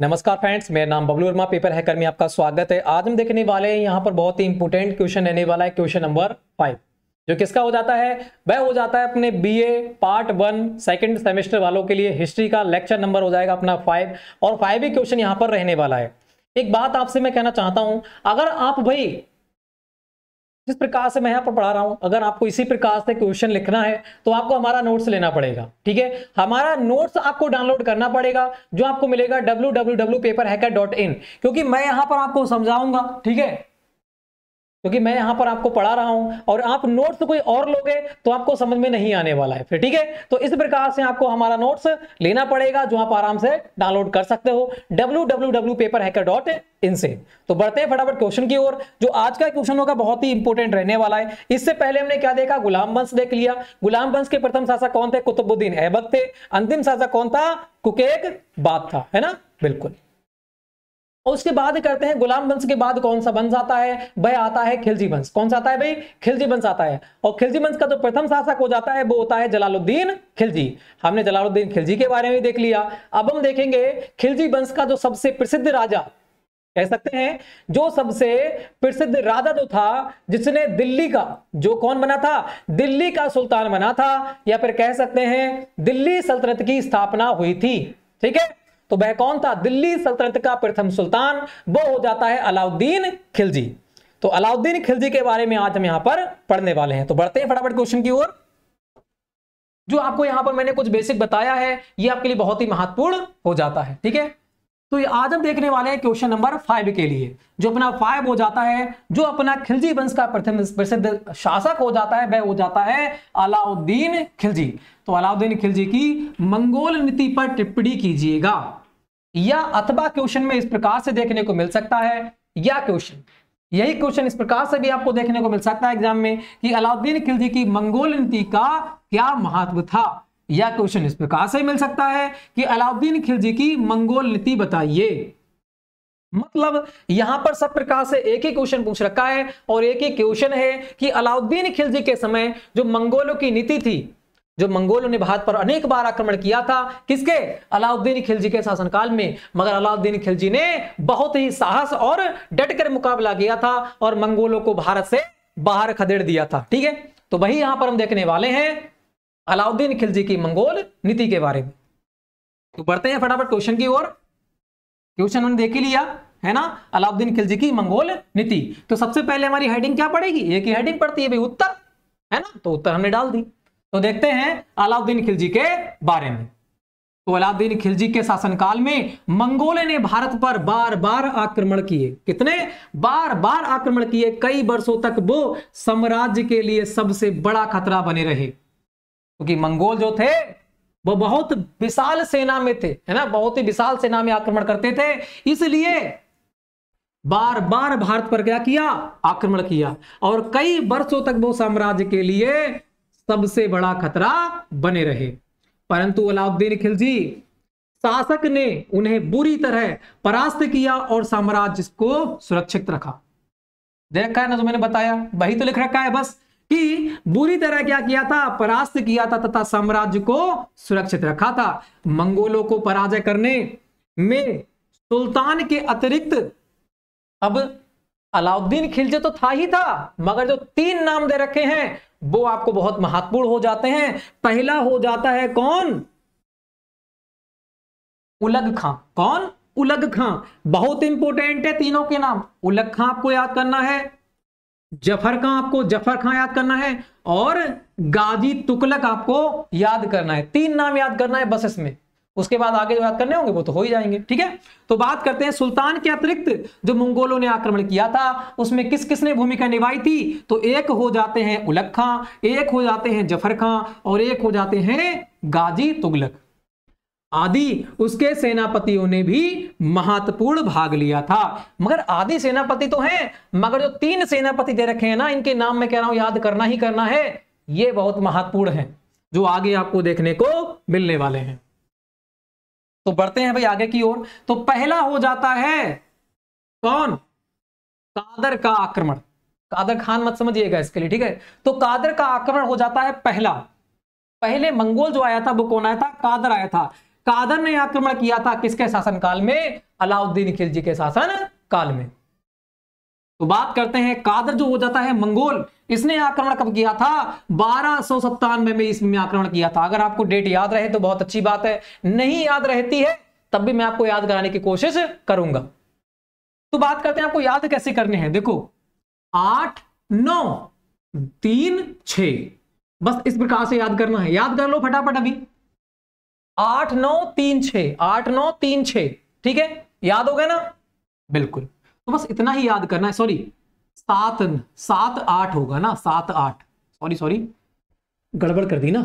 नमस्कार फ्रेंड्स मेरा नाम बबलू वर्मा पेपर हैकर में आपका स्वागत है आज हम देखने वाले हैं यहाँ पर बहुत ही इंपोर्टेंट क्वेश्चन रहने वाला है क्वेश्चन नंबर फाइव जो किसका हो जाता है वह हो जाता है अपने BA part one second semester वालों के लिए हिस्ट्री का लेक्चर नंबर हो जाएगा अपना फाइव और फाइव ही क्वेश्चन यहाँ पर रहने वाला है एक बात आपसे मैं कहना चाहता हूं अगर आप भाई जिस प्रकार से मैं यहाँ पर पढ़ा रहा हूँ अगर आपको इसी प्रकार से क्वेश्चन लिखना है तो आपको हमारा नोट्स लेना पड़ेगा ठीक है हमारा नोट्स आपको डाउनलोड करना पड़ेगा जो आपको मिलेगा डब्ल्यू क्योंकि मैं यहाँ पर आपको समझाऊंगा ठीक है क्योंकि मैं यहां पर आपको पढ़ा रहा हूं और आप नोट्स कोई और लोगे तो आपको समझ में नहीं आने वाला है फिर ठीक है तो इस प्रकार से आपको हमारा नोट्स लेना पड़ेगा जो आप आराम से डाउनलोड कर सकते हो डब्ल्यू इनसे तो बढ़ते हैं फटाफट क्वेश्चन की ओर जो आज का क्वेश्चन होगा बहुत ही इंपॉर्टेंट रहने वाला है इससे पहले हमने क्या देखा गुलाम वंश देख लिया गुलाम वंश के प्रथम शासक कौन थे कुतुबुद्दीन ऐबक थे अंतिम शासक कौन था कुकेक बाप था है ना बिल्कुल उसके बाद करते हैं गुलाम वंश के बाद कौन सा वंश आता है भाई आता है खिलजी वंश कौन सा आता है भाई खिलजी वंश आता है और खिलजी वंश का जो प्रथम शासक हो जाता है वो होता है जलालुद्दीन खिलजी हमने जलालुद्दीन खिलजी के बारे में देख लिया अब हम देखेंगे खिलजी वंश का जो सबसे प्रसिद्ध राजा कह सकते हैं जो सबसे प्रसिद्ध राजा जो था जिसने दिल्ली का जो कौन बना था दिल्ली का सुल्तान बना था या फिर कह सकते हैं दिल्ली सल्तनत की स्थापना हुई थी ठीक है तो वह कौन था दिल्ली सल्तनत का प्रथम सुल्तान वो हो जाता है अलाउद्दीन खिलजी तो अलाउद्दीन खिलजी के बारे में आज हम यहां पर पढ़ने वाले हैं तो बढ़ते हैं फटाफट क्वेश्चन की ओर जो आपको यहां पर मैंने कुछ बेसिक बताया है ये आपके लिए बहुत ही महत्वपूर्ण हो जाता है ठीक है तो ये आज हम देखने वाले हैं क्वेश्चन नंबर फाइव के लिए जो अपना फाइव हो जाता है जो अपना खिलजी वंश का प्रथम प्रसिद्ध शासक हो जाता है वह हो जाता है अलाउद्दीन खिलजी तो अलाउद्दीन खिलजी की मंगोल नीति पर टिप्पणी कीजिएगा या अथवा क्वेश्चन में इस प्रकार से देखने को मिल सकता है या क्वेश्चन यही क्वेश्चन इस प्रकार से भी आपको देखने को मिल सकता है एग्जाम में कि अलाउद्दीन खिलजी की मंगोल नीति का क्या महत्व था यह क्वेश्चन इस प्रकार से मिल सकता है कि अलाउद्दीन खिलजी की मंगोल नीति बताइए मतलब यहां पर सब प्रकार से एक ही क्वेश्चन पूछ रखा है और एक ही क्वेश्चन है कि अलाउद्दीन खिलजी के समय जो मंगोलों की नीति थी जो मंगोलों ने भारत पर अनेक बार आक्रमण किया था किसके अलाउद्दीन खिलजी के शासनकाल में मगर अलाउद्दीन खिलजी ने बहुत ही साहस और डटकर मुकाबला किया था और मंगोलों को भारत से बाहर खदेड़ दिया था ठीक है तो वही यहां पर हम देखने वाले हैं अलाउद्दीन खिलजी की मंगोल नीति के बारे में तो बढ़ते हैं फटाफट क्वेश्चन की ओर क्वेश्चन हमने देख ही लिया है ना अलाउद्दीन खिलजी की मंगोल नीति तो सबसे पहले हमारी हेडिंग क्या पड़ेगी एक ही हेडिंग पड़ती है भाई उत्तर है ना तो उत्तर हमने डाल दी तो देखते हैं अलाउद्दीन खिलजी के बारे में तो अलाउद्दीन खिलजी के शासनकाल में मंगोले ने भारत पर बार बार आक्रमण किए कितने बार बार आक्रमण किए कई वर्षों तक वो साम्राज्य के लिए सबसे बड़ा खतरा बने रहे क्योंकि मंगोल जो थे वो बहुत विशाल सेना में थे है ना बहुत ही विशाल सेना में आक्रमण करते थे इसलिए बार बार भारत पर क्या किया आक्रमण किया और कई वर्षों तक वो साम्राज्य के लिए सबसे बड़ा खतरा बने रहे परंतु अलाउद्दीन खिलजी शासक ने उन्हें बुरी तरह परास्त किया और साम्राज्य को सुरक्षित रखा देखा रखा है ना जो मैंने बताया वही तो लिख रखा है बस कि बुरी तरह क्या किया था परास्त किया था तथा साम्राज्य को सुरक्षित रखा था मंगोलों को पराजय करने में सुल्तान के अतिरिक्त अब अलाउद्दीन खिलजे तो था ही था मगर जो तीन नाम दे रखे हैं वो आपको बहुत महत्वपूर्ण हो जाते हैं पहला हो जाता है कौन उलग खां कौन उलग खां बहुत इंपोर्टेंट है तीनों के नाम उलग खां आपको याद करना है जफर खां आपको जफर खां याद करना है और गाजी तुकलक आपको याद करना है तीन नाम याद करना है बसेस में उसके बाद आगे जो याद करने होंगे वो तो हो ही जाएंगे ठीक है तो बात करते हैं सुल्तान के अतिरिक्त जो मंगोलों ने आक्रमण किया था उसमें किस किसने भूमिका निभाई थी तो एक हो जाते हैं उलक खां एक हो जाते हैं जफर खां और एक हो जाते हैं गाजी तुगलक आदि उसके सेनापतियों ने भी महत्वपूर्ण भाग लिया था मगर आदि सेनापति तो हैं मगर जो तीन सेनापति दे रखे हैं ना इनके नाम में कह रहा हूं याद करना ही करना है ये बहुत महत्वपूर्ण है जो आगे आपको देखने को मिलने वाले हैं तो बढ़ते हैं भाई आगे की ओर तो पहला हो जाता है कौन कादर का आक्रमण कादर खान मत समझिएगा इसके लिए ठीक है तो कादर का आक्रमण हो जाता है पहला पहले मंगोल जो आया था वो कौन आया था कादर आया था कादर ने आक्रमण किया था किसके शासनकाल में अलाउद्दीन खिलजी के शासन काल में तो बात करते हैं कादर जो हो जाता है मंगोल इसने आक्रमण कब किया था बारह सौ सत्तानवे में इसमें आक्रमण किया था अगर आपको डेट याद रहे तो बहुत अच्छी बात है नहीं याद रहती है तब भी मैं आपको याद कराने की कोशिश करूंगा तो बात करते हैं आपको याद कैसे करने हैं देखो आठ नौ तीन छ बस इस प्रकार से याद करना है याद कर लो फटाफट अभी आठ नौ तीन छ आठ नौ तीन छ ठीक है याद हो गया ना बिल्कुल तो बस इतना ही याद करना है सॉरी सात सात आठ होगा ना सात आठ सॉरी सॉरी गड़बड़ कर दी ना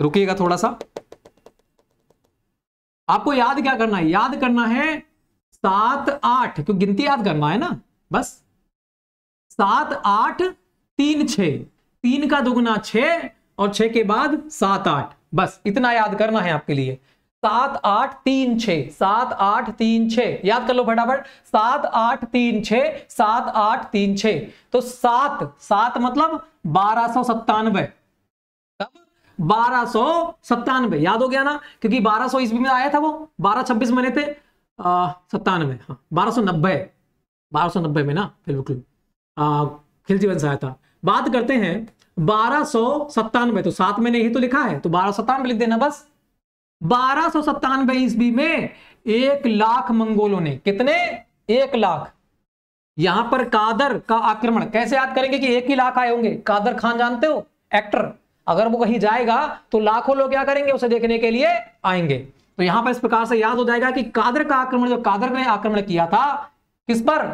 रुकिएगा थोड़ा सा आपको याद क्या करना है याद करना है सात आठ क्यों गिनती याद करना है ना बस सात आठ तीन छ तीन का दुगुना छ और छ के बाद सात आठ बस इतना याद करना है आपके लिए सात आठ तीन छ सात आठ तीन छ याद कर लो फटाफट सात आठ तीन छ सात आठ तीन छ तो सात सात मतलब बारह सौ सत्तानवे बारह सौ सत्तानवे याद हो गया ना क्योंकि बारह सौ ईस्वी में आया था वो बारह छब्बीस महीने थे सत्तानवे हाँ बारह सौ नब्बे बारह सौ नब्बे में ना बिल्कुल खिलजीवन से आया था बात करते हैं बारह सो सत्तानवे तो सात में नहीं तो लिखा है तो बारह सत्तानवे लिख देना बस बारह सौ सत्तानवे ईस्वी में एक लाख मंगोलों ने कितने एक लाख यहां पर कादर का आक्रमण कैसे याद करेंगे कि एक ही लाख आए होंगे कादर खान जानते हो एक्टर अगर वो कहीं जाएगा तो लाखों लोग क्या करेंगे उसे देखने के लिए आएंगे तो यहां पर इस प्रकार से याद हो जाएगा कि कादर का आक्रमण जो कादर ने आक्रमण किया था किस पर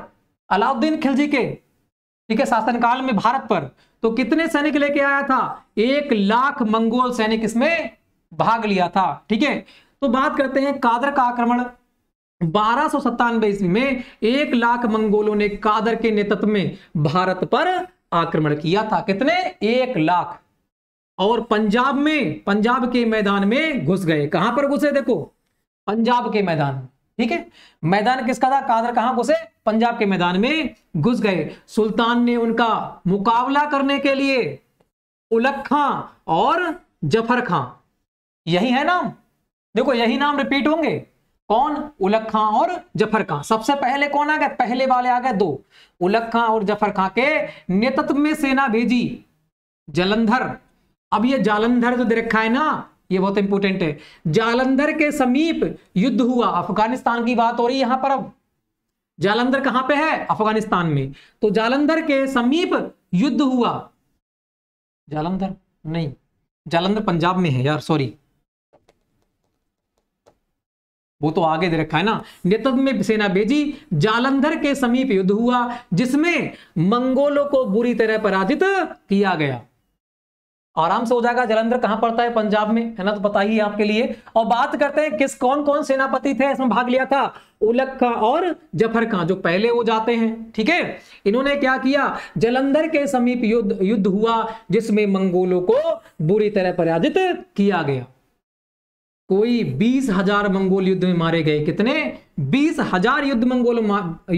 अलाउद्दीन खिलजी के ठीक है शासनकाल में भारत पर तो कितने सैनिक लेके आया था एक लाख मंगोल सैनिक इसमें भाग लिया था ठीक है तो बात करते हैं कादर का आक्रमण बारह सो सत्तानवे ईस्वी में एक लाख मंगोलों ने कादर के नेतृत्व में भारत पर आक्रमण किया था कितने एक लाख और पंजाब में पंजाब के मैदान में घुस गए कहां पर घुसे देखो पंजाब के मैदान ठीक है मैदान किसका था कादर कहां घुसे पंजाब के मैदान में घुस गए सुल्तान ने उनका मुकाबला करने के लिए उलक खां और जफर खां यही है नाम देखो यही नाम रिपीट होंगे कौन उलक खां और जफर खां सबसे पहले कौन आ गए पहले वाले आ गए दो उलक खां और जफर खां के नेतृत्व में सेना भेजी जलंधर अब ये जालंधर जो दे रखा है ना ये बहुत इंपोर्टेंट है जालंधर के समीप युद्ध हुआ अफगानिस्तान की बात हो रही है यहां पर अब जालंधर कहां पे है अफगानिस्तान में तो जालंधर के समीप युद्ध हुआ जालंधर नहीं जालंधर पंजाब में है यार सॉरी वो तो आगे दे रखा है ना नेतृत्व में सेना भेजी जालंधर के समीप युद्ध हुआ जिसमें मंगोलों को बुरी तरह पराजित किया गया आराम से हो जाएगा जलंधर कहां पड़ता है पंजाब में है ना तो पता ही आपके लिए और बात करते हैं किस कौन कौन सेनापति थे इसमें भाग लिया था उलक का और जफर का जो पहले वो जाते हैं ठीक है इन्होंने क्या किया जलंधर के समीप युद्ध युद्ध हुआ जिसमें मंगोलों को बुरी तरह पराजित किया गया कोई बीस हजार मंगोल युद्ध में मारे गए कितने बीस हजार युद्ध मंगोल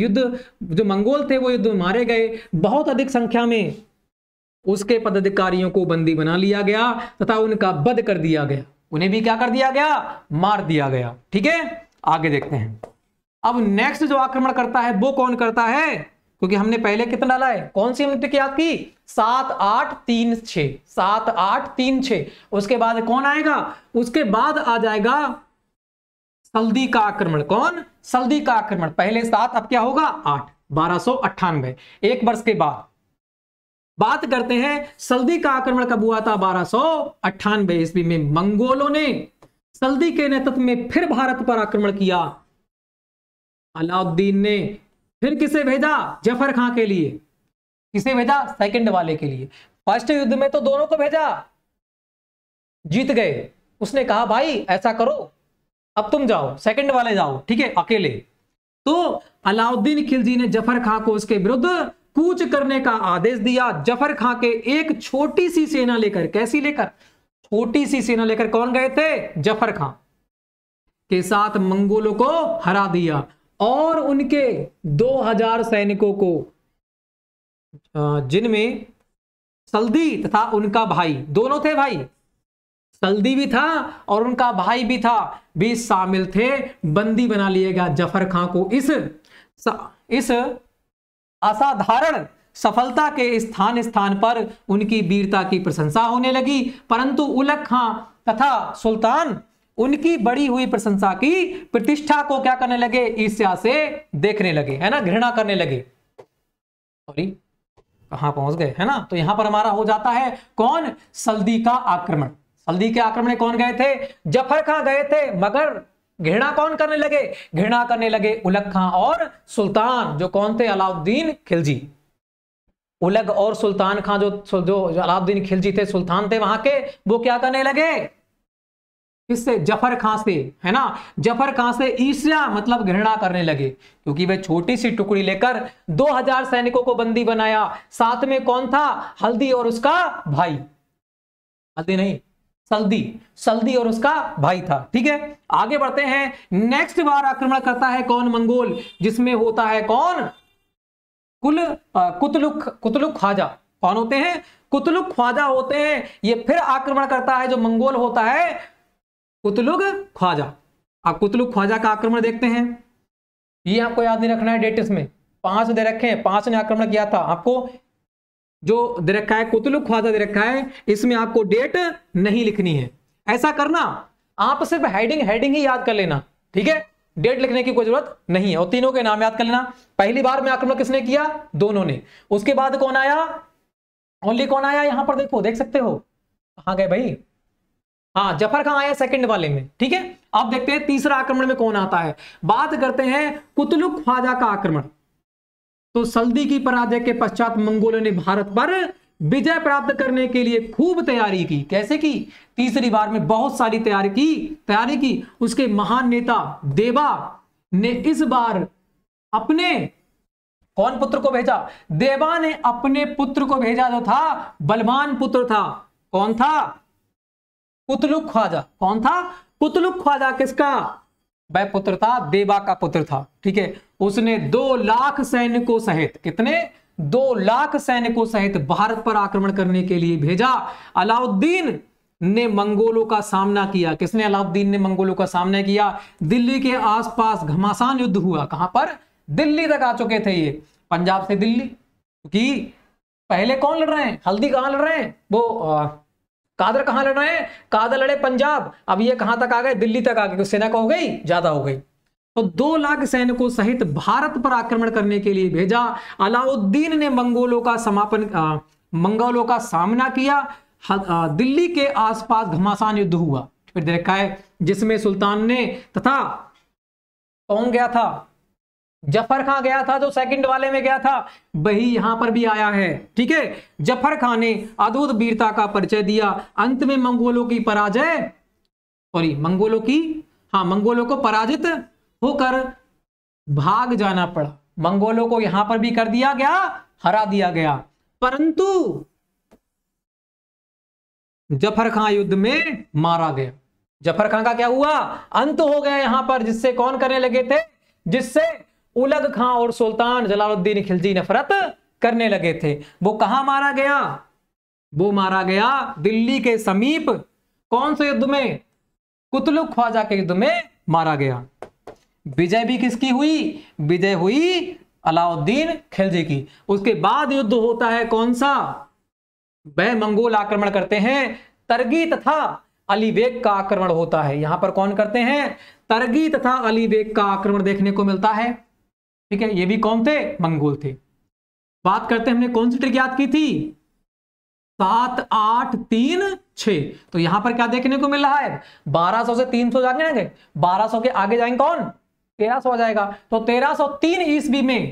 युद्ध जो मंगोल थे वो युद्ध में मारे गए बहुत अधिक संख्या में उसके पदाधिकारियों को बंदी बना लिया गया तथा उनका बध कर दिया गया उन्हें भी क्या कर दिया गया मार दिया गया ठीक है आगे देखते हैं अब नेक्स्ट जो आक्रमण करता है वो कौन करता है क्योंकि हमने पहले कितना डाला है कौन सी हमने याद की सात आठ तीन छ सात आठ तीन छ उसके बाद कौन आएगा उसके बाद आ जाएगा सल्दी का आक्रमण कौन सल्दी का आक्रमण पहले सात अब क्या होगा आठ बारह अट्ठानवे एक वर्ष के बाद बात करते हैं सल्दी का आक्रमण कब हुआ था बारह सौ अट्ठानबे ईस्वी में मंगोलों ने सल्दी के नेतृत्व में फिर भारत पर आक्रमण किया अलाउद्दीन ने फिर किसे भेजा जफर खां के लिए किसे भेजा सेकंड वाले के लिए फर्स्ट युद्ध में तो दोनों को भेजा जीत गए उसने कहा भाई ऐसा करो अब तुम जाओ सेकंड वाले जाओ ठीक है अकेले तो अलाउद्दीन खिलजी ने जफर खां को उसके विरुद्ध कूच करने का आदेश दिया जफर खां के एक छोटी सी सेना लेकर कैसी लेकर छोटी सी सेना लेकर कौन गए थे जफर खां के साथ मंगोलों को हरा दिया और उनके 2000 सैनिकों को जिनमें सल्दी तथा उनका भाई दोनों थे भाई सल्दी भी था और उनका भाई भी था भी शामिल थे बंदी बना लिएगा जफर खां को इस इस असाधारण सफलता के स्थान स्थान पर उनकी वीरता की प्रशंसा होने लगी परंतु उलक खां तथा सुल्तान उनकी बड़ी हुई प्रशंसा की प्रतिष्ठा को क्या करने लगे ईर्ष्या से देखने लगे है ना घृणा करने लगे सॉरी कहां पहुंच गए है ना तो यहां पर हमारा हो जाता है कौन सल्दी का आक्रमण सल्दी के आक्रमण कौन गए थे जफर खां गए थे मगर घृणा कौन करने लगे घृणा करने लगे उलग खां और सुल्तान जो कौन थे अलाउद्दीन खिलजी उलग और सुल्तान खां जो जो अलाउद्दीन खिलजी थे सुल्तान थे वहां के वो क्या करने लगे किससे जफर खां से है ना जफर खां से ईर्ष्या मतलब घृणा करने लगे क्योंकि वे छोटी सी टुकड़ी लेकर 2000 सैनिकों को बंदी बनाया साथ में कौन था हल्दी और उसका भाई हल्दी नहीं सल्दी सल्दी और उसका भाई था ठीक है आगे बढ़ते हैं नेक्स्ट बार आक्रमण करता है कौन मंगोल जिसमें होता है कौन कुल कुतलुक कुतलुक ख्वाजा कौन होते हैं कुतलुक ख्वाजा होते हैं ये फिर आक्रमण करता है जो मंगोल होता है कुतलुक ख्वाजा आप कुतलुक ख्वाजा का आक्रमण देखते हैं ये आपको याद नहीं रखना है डेटिस में पांच दे रखे हैं पांच ने आक्रमण किया था आपको जो दे रखा है कुतलुक ख्वाजा दे रखा है इसमें आपको डेट नहीं लिखनी है ऐसा करना आप सिर्फ हेडिंग हेडिंग ही याद कर लेना ठीक है डेट लिखने की कोई जरूरत नहीं है और तीनों के नाम याद कर लेना पहली बार में आक्रमण किसने किया दोनों ने उसके बाद कौन आया ओनली कौन आया यहां पर देखो देख सकते हो कहा गए भाई हाँ जफर खां आया सेकंड वाले में ठीक है अब देखते हैं तीसरा आक्रमण में कौन आता है बात करते हैं कुतलुक ख्वाजा का आक्रमण तो सल्दी की पराजय के पश्चात मंगोलों ने भारत पर विजय प्राप्त करने के लिए खूब तैयारी की कैसे की तीसरी बार में बहुत सारी तैयारी की तैयारी की उसके महान नेता देवा ने इस बार अपने कौन पुत्र को भेजा देवा ने अपने पुत्र को भेजा जो था बलवान पुत्र था कौन था पुतलुक ख्वाजा कौन था पुतलुक ख्वाजा किसका वह पुत्र था देवा का पुत्र था ठीक है उसने दो लाख सैनिकों सहित कितने दो लाख सैनिकों सहित भारत पर आक्रमण करने के लिए भेजा अलाउद्दीन ने मंगोलों का सामना किया किसने अलाउद्दीन ने मंगोलों का सामना किया दिल्ली के आसपास घमासान युद्ध हुआ कहां पर दिल्ली तक आ चुके थे ये पंजाब से दिल्ली क्योंकि पहले कौन लड़ रहे हैं हल्दी कहां लड़ रहे हैं वो आ, कादर कहां लड़ रहे हैं कादर लड़े पंजाब अब ये कहां तक आ गए दिल्ली तक आ गए सेना को हो गई ज्यादा हो गई तो दो लाख सैनिकों सहित भारत पर आक्रमण करने के लिए भेजा अलाउद्दीन ने मंगोलों का समापन आ, मंगोलों का सामना किया आ, दिल्ली के आसपास घमासान युद्ध हुआ फिर देखा है जिसमें सुल्तान ने तथा कौन गया था जफर खां गया था जो सेकंड वाले में गया था वही यहां पर भी आया है ठीक है जफर खां ने अद्भुत वीरता का परिचय दिया अंत में मंगोलों की पराजय सॉरी मंगोलों की हाँ मंगोलों को पराजित होकर भाग जाना पड़ा मंगोलों को यहां पर भी कर दिया गया हरा दिया गया परंतु जफर खां युद्ध में मारा गया जफर खां का क्या हुआ अंत हो गया यहां पर जिससे कौन करने लगे थे जिससे उलग खां और सुल्तान जलालुद्दीन खिलजी नफरत करने लगे थे वो कहा मारा गया वो मारा गया दिल्ली के समीप कौन से युद्ध में कुतलुक ख्वाजा के युद्ध में मारा गया विजय भी किसकी हुई विजय हुई अलाउद्दीन खिलजी की उसके बाद युद्ध होता है कौन सा वह मंगोल आक्रमण करते हैं तरगी तथा अलीबेग का आक्रमण होता है यहां पर कौन करते हैं तरगी तथा अलीबेग का आक्रमण देखने को मिलता है ठीक है ये भी कौन थे मंगोल थे बात करते हमने कौन सी ट्रिक याद की थी सात आठ तीन छ तो यहां पर क्या देखने को मिल रहा है बारह सौ से सौ जाएंगे बारह सौ के आगे जाएंगे कौन तेरह सौ हो जाएगा तो तेरह सौ तीन ईस्वी में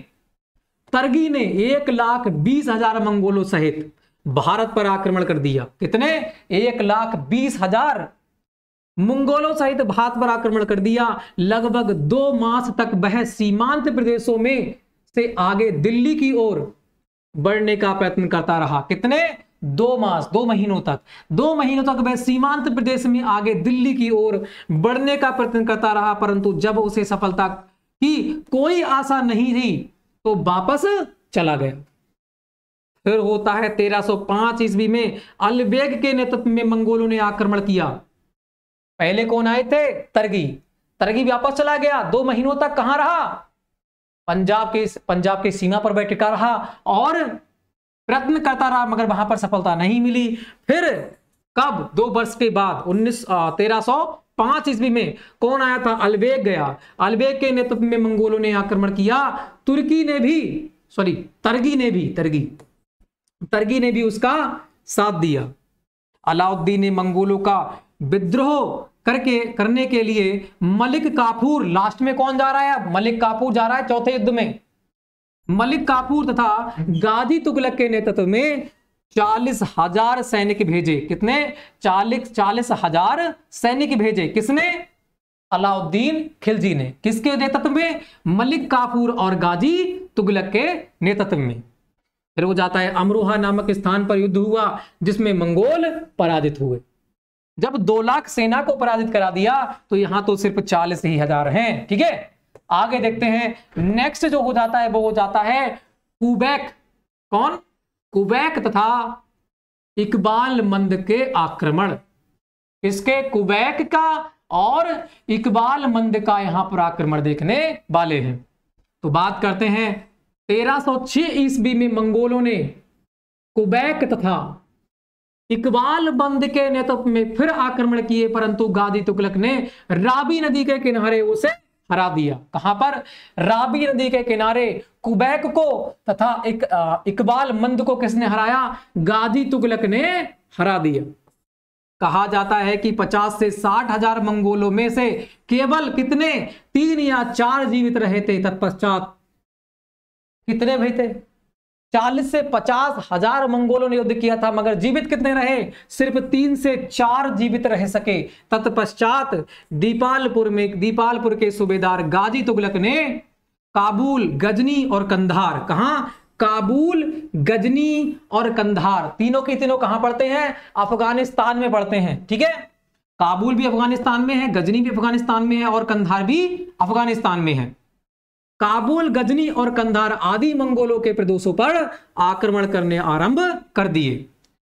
तरगी ने एक लाख बीस हजार मंगोलों सहित भारत पर आक्रमण कर दिया कितने एक लाख बीस हजार मंगोलों सहित भारत पर आक्रमण कर दिया लगभग दो मास तक वह सीमांत प्रदेशों में से आगे दिल्ली की ओर बढ़ने का प्रयत्न करता रहा कितने दो मास दो महीनों तक दो महीनों तक वह सीमांत प्रदेश में आगे दिल्ली की ओर बढ़ने का प्रयत्न करता रहा परंतु जब उसे सफलता की कोई आशा नहीं थी तो वापस चला गया फिर होता है 1305 ईस्वी में अलबेग के नेतृत्व में मंगोलों ने आक्रमण किया पहले कौन आए थे तरगी तरगी वापस चला गया दो महीनों तक कहां रहा पंजाब के पंजाब के सीमा पर बैठका रहा और प्रयत्न करता रहा मगर वहां पर सफलता नहीं मिली फिर कब दो वर्ष के बाद उन्नीस तेरह सौ पांच ईस्वी में कौन आया था अलबेग गया अलबेग के नेतृत्व में मंगोलों ने आक्रमण किया तुर्की ने भी सॉरी तर्गी ने भी तर्गी तर्गी ने भी उसका साथ दिया अलाउद्दीन ने मंगोलों का विद्रोह करके करने के लिए मलिक काफूर लास्ट में कौन जा रहा है मलिक काफूर जा रहा है चौथे युद्ध में मलिक काफूर तथा गाजी तुगलक के नेतृत्व में चालीस हजार सैनिक भेजे कितने चालीस चालीस हजार सैनिक भेजे किसने अलाउद्दीन खिलजी ने किसके नेतृत्व में मलिक काफूर और गाजी तुगलक के नेतृत्व में फिर वो जाता है अमरोहा नामक स्थान पर युद्ध हुआ जिसमें मंगोल पराजित हुए जब दो लाख सेना को पराजित करा दिया तो यहां तो सिर्फ चालीस ही हजार हैं ठीक है आगे देखते हैं नेक्स्ट जो हो जाता है वो हो जाता है कुबैक कौन कुबैक तथा इकबाल मंद के आक्रमण इसके कुबैक का और इकबाल मंद का यहां पर आक्रमण देखने वाले हैं तो बात करते हैं 1306 ईस्वी में मंगोलों ने कुबैक तथा इकबाल बंद के नेतृत्व में फिर आक्रमण किए परंतु गादी तुगलक ने राबी नदी के किनारे उसे हरा दिया कहां पर राबी नदी के किनारे कुबैक को तथा एक इकबाल मंद को किसने हराया गादी तुगलक ने हरा दिया कहा जाता है कि 50 से साठ हजार मंगोलों में से केवल कितने तीन या चार जीवित रहे थे तत्पश्चात कितने भी थे चालीस से पचास हजार मंगोलों ने युद्ध किया था मगर जीवित कितने रहे सिर्फ तीन से चार जीवित रह सके तत्पश्चात दीपालपुर में दीपालपुर के सूबेदार गाजी तुगलक ने काबुल गजनी और कंधार कहा काबुल गजनी और कंधार तीनों के तीनों कहां पढ़ते हैं अफगानिस्तान में पढ़ते हैं ठीक है काबुल भी अफगानिस्तान में है गजनी भी अफगानिस्तान में है और कंधार भी अफगानिस्तान में है काबुल गजनी और कंधार आदि मंगोलों के प्रदेशों पर आक्रमण करने आरंभ कर दिए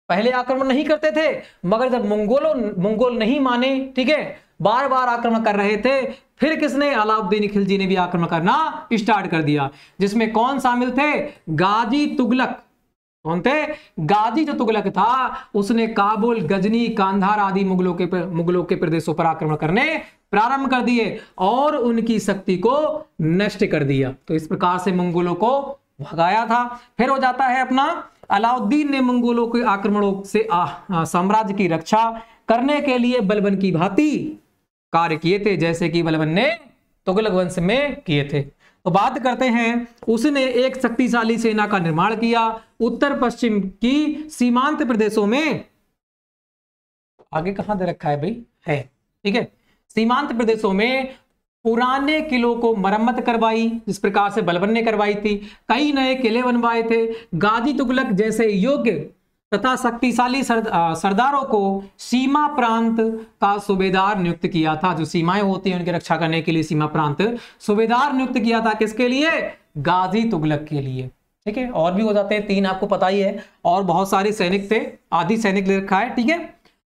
पहले आक्रमण नहीं करते थे मगर जब मंगोलों मंगोल नहीं माने ठीक है बार बार आक्रमण कर रहे थे फिर किसने अलाउद्दीन खिलजी ने भी आक्रमण करना स्टार्ट कर दिया जिसमें कौन शामिल थे गाजी तुगलक कौन थे गाजी जो तुगलक था उसने काबुल गजनी कांधार आदि मुगलों के मुगलों के प्रदेशों पर आक्रमण करने प्रारंभ कर दिए और उनकी शक्ति को नष्ट कर दिया तो इस प्रकार से मंगोलों को भगाया था फिर हो जाता है अपना अलाउद्दीन ने मंगोलों के आक्रमणों से साम्राज्य की रक्षा करने के लिए बलबन की भांति कार्य किए थे जैसे कि बलबन ने तुगलक वंश में किए थे तो बात करते हैं उसने एक शक्तिशाली सेना का निर्माण किया उत्तर पश्चिम की सीमांत प्रदेशों में आगे कहां दे रखा है भाई है ठीक है सीमांत प्रदेशों में पुराने किलों को मरम्मत करवाई जिस प्रकार से बलबन ने करवाई थी कई नए किले बनवाए थे गादी तुगलक जैसे योग्य तथा शक्तिशाली सरदारों को सीमा प्रांत का सूबेदार नियुक्त किया था जो सीमाएं होती हैं उनकी रक्षा करने के लिए सीमा प्रांत सूबेदार नियुक्त किया था किसके लिए गाजी तुगलक के लिए ठीक है और भी हो जाते हैं तीन आपको पता ही है और बहुत सारे सैनिक थे आदि सैनिक ले रखा है ठीक है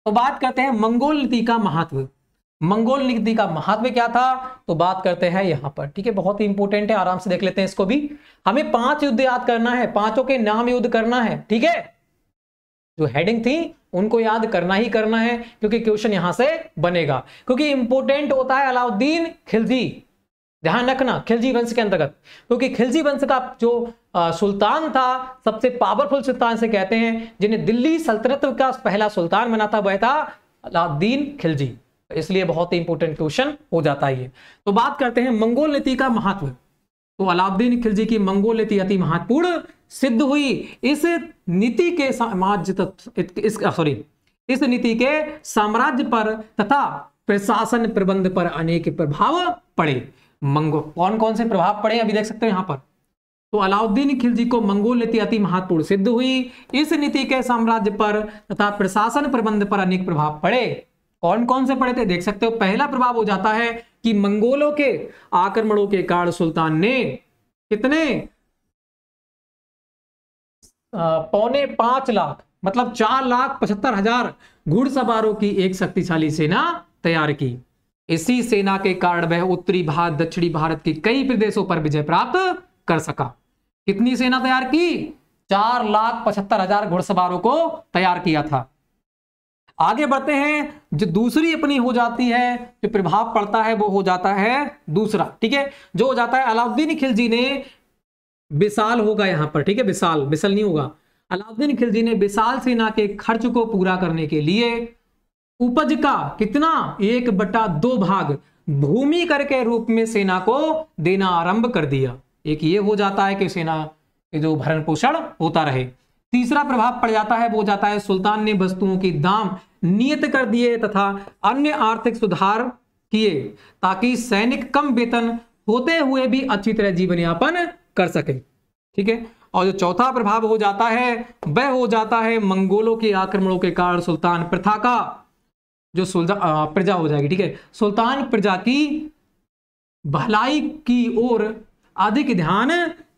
तो बात करते हैं मंगोल नीति का महत्व मंगोल नीति का महत्व क्या था तो बात करते हैं यहाँ पर ठीक है बहुत ही इंपॉर्टेंट है आराम से देख लेते हैं इसको भी हमें पांच युद्ध याद करना है पांचों के नाम युद्ध करना है ठीक है जो हेडिंग थी उनको याद करना ही करना है क्योंकि क्वेश्चन यहां से बनेगा क्योंकि इंपोर्टेंट होता है अलाउद्दीन खिलजी ध्यान रखना खिलजी वंश के अंतर्गत क्योंकि खिलजी वंश का जो आ, सुल्तान था सबसे पावरफुल सुल्तान से कहते हैं जिन्हें दिल्ली सल्तनत का पहला सुल्तान बना था वह था अलाउद्दीन खिलजी इसलिए बहुत ही इंपोर्टेंट क्वेश्चन हो जाता है तो बात करते हैं मंगोल नीति का महत्व तो अलाउद्दीन खिलजी की मंगोलियत अति महत्वपूर्ण सिद्ध हुई इस नीति के समाज सॉरी इस नीति के साम्राज्य पर तथा प्रशासन प्रबंध पर अनेक प्रभाव पड़े मंगो कौन कौन से प्रभाव पड़े अभी देख सकते हो यहां पर तो अलाउद्दीन खिलजी को मंगोल नीति अति महत्वपूर्ण सिद्ध हुई इस नीति के साम्राज्य पर तथा प्रशासन प्रबंध पर अनेक प्रभाव पड़े कौन कौन से पड़े थे देख सकते हो पहला प्रभाव हो जाता है कि मंगोलों के आक्रमणों के कारण सुल्तान ने कितने पौने पांच लाख मतलब चार लाख पचहत्तर हजार घुड़सवारों की एक शक्तिशाली सेना तैयार की इसी सेना के कारण वह उत्तरी भारत दक्षिणी भारत के कई प्रदेशों पर विजय प्राप्त कर सका कितनी सेना तैयार की चार लाख पचहत्तर हजार घुड़सवारों को तैयार किया था आगे बढ़ते हैं जो दूसरी अपनी हो जाती है जो प्रभाव पड़ता है वो हो जाता है दूसरा ठीक है जो हो जाता है अलाउद्दीन खिलजी ने विशाल होगा यहां पर ठीक है विशाल विशाल नहीं होगा अलाउद्दीन खिलजी ने विशाल सेना के खर्च को पूरा करने के लिए उपज का कितना एक बटा दो भाग भूमि कर के रूप में सेना को देना आरंभ कर दिया एक ये हो जाता है कि सेना के जो भरण पोषण होता रहे तीसरा प्रभाव पड़ जाता है वो जाता है सुल्तान ने वस्तुओं के दाम नियत कर दिए तथा अन्य आर्थिक सुधार किए ताकि सैनिक कम वेतन होते हुए भी अच्छी तरह जीवन यापन कर सके ठीक है और जो चौथा प्रभाव हो जाता है वह हो जाता है मंगोलों के आक्रमणों के कारण सुल्तान प्रथा का जो सुल्तान प्रजा हो जाएगी ठीक है सुल्तान प्रजा की भलाई की ओर अधिक ध्यान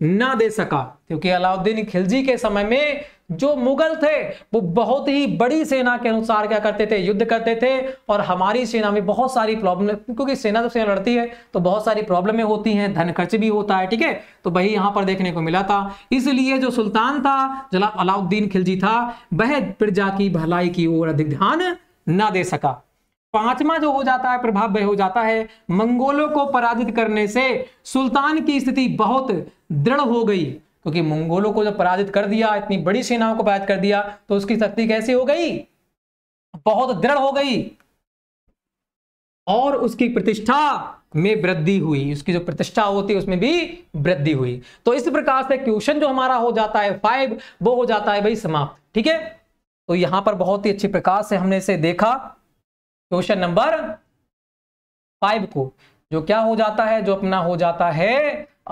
ना दे सका क्योंकि अलाउद्दीन खिलजी के समय में जो मुगल थे वो बहुत ही बड़ी सेना के अनुसार क्या करते थे युद्ध करते थे और हमारी सेना में बहुत सारी प्रॉब्लम क्योंकि सेना जब सेना लड़ती है तो बहुत सारी प्रॉब्लमें होती हैं धन खर्च भी होता है ठीक है तो वही यहाँ पर देखने को मिला था इसलिए जो सुल्तान था जला अलाउद्दीन खिलजी था वह प्रजा की भलाई की ओर अधिक ध्यान ना दे सका पांचवा जो हो जाता है प्रभाव वह हो जाता है मंगोलों को पराजित करने से सुल्तान की स्थिति बहुत दृढ़ हो गई क्योंकि मंगोलों को जब पराजित कर दिया इतनी बड़ी सेनाओं को पराजित कर दिया तो उसकी शक्ति कैसी हो गई बहुत दृढ़ हो गई और उसकी प्रतिष्ठा में वृद्धि हुई उसकी जो प्रतिष्ठा होती है उसमें भी वृद्धि हुई तो इस प्रकार से क्वेश्चन जो हमारा हो जाता है फाइव वो हो जाता है भाई समाप्त ठीक है तो यहां पर बहुत ही अच्छी प्रकार से हमने इसे देखा क्वेश्चन नंबर फाइव को जो क्या हो जाता है जो अपना हो जाता है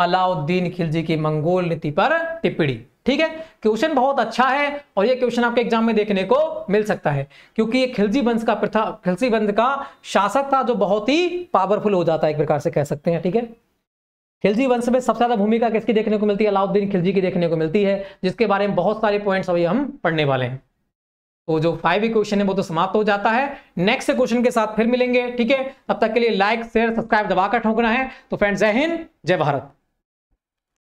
अलाउद्दीन खिलजी की मंगोल नीति पर टिप्पणी ठीक है क्वेश्चन बहुत अच्छा है और ये क्वेश्चन आपके एग्जाम में देखने को मिल सकता है क्योंकि ये खिलजी वंश का प्रथा खिलजी वंश का शासक था जो बहुत ही पावरफुल हो जाता है एक प्रकार से कह सकते हैं ठीक है खिलजी वंश में सबसे ज्यादा भूमिका किसकी देखने को मिलती है अलाउद्दीन खिलजी की देखने को मिलती है जिसके बारे में बहुत सारे पॉइंट्स अभी हम पढ़ने वाले हैं तो जो फाइव क्वेश्चन है वो तो समाप्त हो जाता है नेक्स्ट क्वेश्चन के साथ फिर मिलेंगे ठीक है तब तक के लिए लाइक शेयर सब्सक्राइब दबाकर ठोकना है तो फ्रेंड जय हिंद जय भारत